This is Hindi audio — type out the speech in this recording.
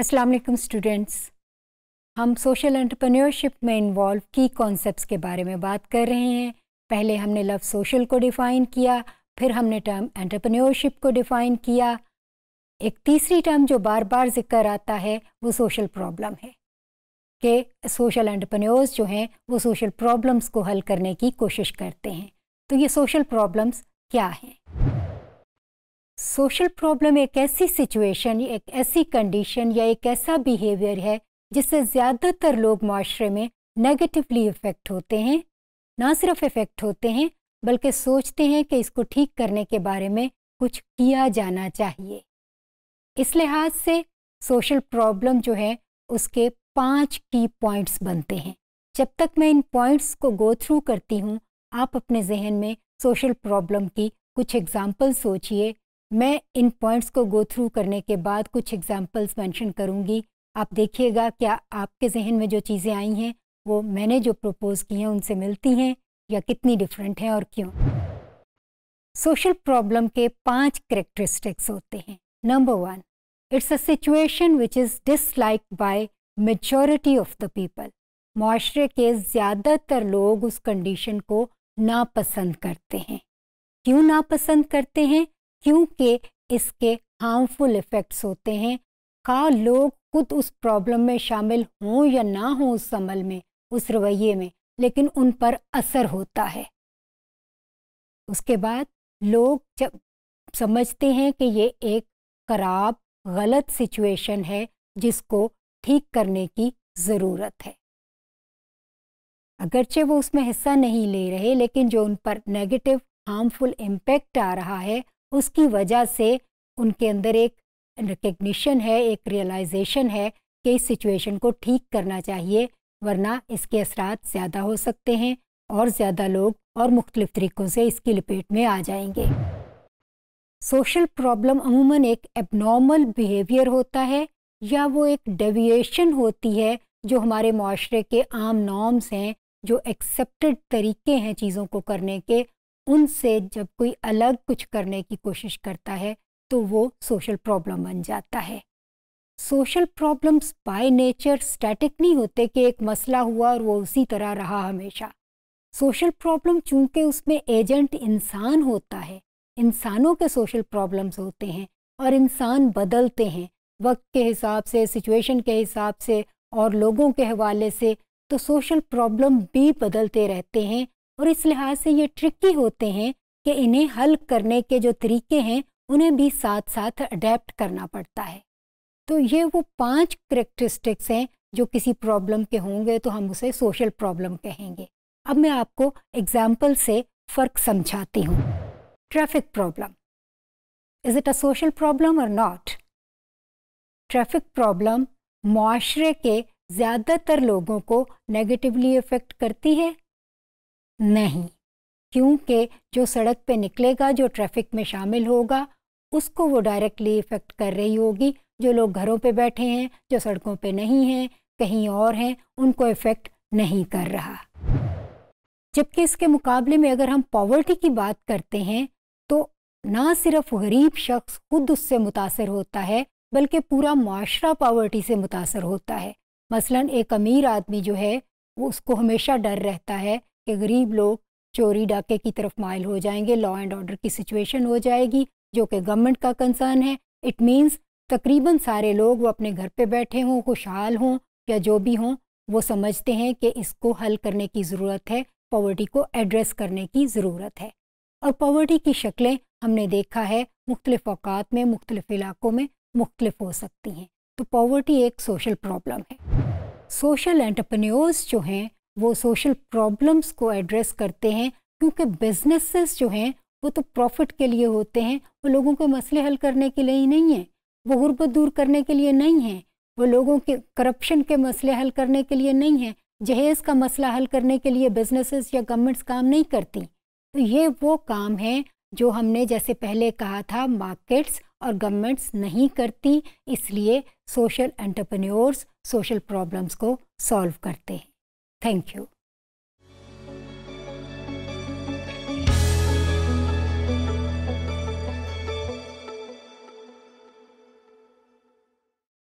असलम स्टूडेंट्स हम सोशल एंटरप्रेन्योरशिप में इन्वॉल्व की कॉन्सेप्ट्स के बारे में बात कर रहे हैं पहले हमने लव सोशल को डिफ़ाइन किया फिर हमने टर्म एंटरप्रेन्योरशिप को डिफ़ाइन किया एक तीसरी टर्म जो बार बार जिक्र आता है वो सोशल प्रॉब्लम है कि सोशल एंटरप्रेन्योर्स जो हैं वो सोशल प्रॉब्लम्स को हल करने की कोशिश करते हैं तो ये सोशल प्रॉब्लम्स क्या हैं सोशल प्रॉब्लम एक ऐसी सिचुएशन एक ऐसी कंडीशन या एक ऐसा बिहेवियर है जिससे ज़्यादातर लोग माशरे में नेगेटिवली इफ़ेक्ट होते हैं ना सिर्फ इफ़ेक्ट होते हैं बल्कि सोचते हैं कि इसको ठीक करने के बारे में कुछ किया जाना चाहिए इस लिहाज से सोशल प्रॉब्लम जो है उसके पांच की पॉइंट्स बनते हैं जब तक मैं इन पॉइंट्स को गो थ्रू करती हूँ आप अपने जहन में सोशल प्रॉब्लम की कुछ एग्जाम्पल सोचिए मैं इन पॉइंट्स को गो थ्रू करने के बाद कुछ एग्जांपल्स मेंशन करूंगी आप देखिएगा क्या आपके जहन में जो चीज़ें आई हैं वो मैंने जो प्रपोज़ की हैं उनसे मिलती हैं या कितनी डिफरेंट हैं और क्यों सोशल प्रॉब्लम के पांच करेक्टरिस्टिक्स होते हैं number one it's a situation which is dislike by majority of the people माशरे के ज़्यादातर लोग उस कंडीशन को नापसंद करते हैं क्यों नापसंद करते हैं क्योंकि इसके हार्मफुल इफ़ेक्ट्स होते हैं का लोग खुद उस प्रॉब्लम में शामिल हों या ना हों उस अमल में उस रवैये में लेकिन उन पर असर होता है उसके बाद लोग जब समझते हैं कि ये एक खराब गलत सिचुएशन है जिसको ठीक करने की ज़रूरत है अगरचे वो उसमें हिस्सा नहीं ले रहे लेकिन जो उन पर नेगेटिव हार्मफुल इम्पेक्ट आ रहा है उसकी वजह से उनके अंदर एक रिकग्निशन है एक रियलाइजेशन है कि इस सिचुएशन को ठीक करना चाहिए वरना इसके असरात ज़्यादा हो सकते हैं और ज़्यादा लोग और मुख्तलिफ तरीक़ों से इसकी लपेट में आ जाएंगे सोशल प्रॉब्लम अमूमन एक एबनॉर्मल बिहेवियर होता है या वो एक डेविएशन होती है जो हमारे माशरे के आम नॉर्म्स हैं जो एक्सेप्टेड तरीके हैं चीज़ों को करने के उनसे जब कोई अलग कुछ करने की कोशिश करता है तो वो सोशल प्रॉब्लम बन जाता है social problems by nature static नहीं होते कि एक मसला हुआ और वो उसी तरह रहा हमेशा सोशल प्रॉब्लम चूंकि उसमें एजेंट इंसान होता है इंसानों के सोशल प्रॉब्लम्स होते हैं और इंसान बदलते हैं वक्त के हिसाब से सिचुएशन के हिसाब से और लोगों के हवाले से तो सोशल प्रॉब्लम भी बदलते रहते हैं और इस लिहाज से ये ट्रिकी होते हैं कि इन्हें हल करने के जो तरीके हैं उन्हें भी साथ साथ अडेप्ट करना पड़ता है तो ये वो पांच करेक्टरिस्टिक्स हैं जो किसी प्रॉब्लम के होंगे तो हम उसे सोशल प्रॉब्लम कहेंगे अब मैं आपको एग्जाम्पल से फ़र्क समझाती हूँ traffic problem is it a social problem और नॉट ट्रैफिक प्रॉब्लम माशरे के ज़्यादातर लोगों को नेगेटिवली इफ़ेक्ट करती है नहीं क्योंकि जो सड़क पे निकलेगा जो ट्रैफिक में शामिल होगा उसको वो डायरेक्टली इफ़ेक्ट कर रही होगी जो लोग घरों पे बैठे हैं जो सड़कों पे नहीं हैं कहीं और हैं उनको इफ़ेक्ट नहीं कर रहा जबकि इसके मुकाबले में अगर हम पॉवर्टी की बात करते हैं तो ना सिर्फ गरीब शख्स खुद उससे मुतासर होता है बल्कि पूरा माशरा पावर्टी से मुतासर होता है मसलन एक अमीर आदमी जो है वो उसको हमेशा डर रहता है कि गरीब लोग चोरी डाके की तरफ माइल हो जाएंगे लॉ एंड ऑर्डर की सिचुएशन हो जाएगी जो कि गवर्नमेंट का कंसर्न है इट मीन्स तकरीबन सारे लोग वो अपने घर पे बैठे हों खुशहाल हों या जो भी हों वो समझते हैं कि इसको हल करने की ज़रूरत है पॉवर्टी को एड्रेस करने की ज़रूरत है और पॉवर्टी की शक्लें हमने देखा है मुख्तलिफ अवकात में मुख्तलिफ इलाकों में मुख्तलिफ हो सकती हैं तो पॉवर्टी एक सोशल प्रॉब्लम है सोशल एंटरप्रेन्योर्स जो हैं वो सोशल प्रॉब्लम्स को एड्रेस करते हैं क्योंकि बिजनेसेस जो हैं वो तो प्रॉफिट के लिए होते हैं वो लोगों के मसले हल करने के लिए ही नहीं हैं वो गुर्बत दूर करने के लिए नहीं हैं वो लोगों के करप्शन के मसले हल करने के लिए नहीं हैं जहेज़ का मसला हल करने के लिए बिजनेसेस या गवर्नमेंट्स काम नहीं करती तो ये वो काम है जो हमने जैसे पहले कहा था मार्केट्स और गवर्नमेंट्स नहीं करती इसलिए सोशल एंटरप्रेन्योर्स सोशल प्रॉब्लम्स को सॉल्व करते हैं Thank you.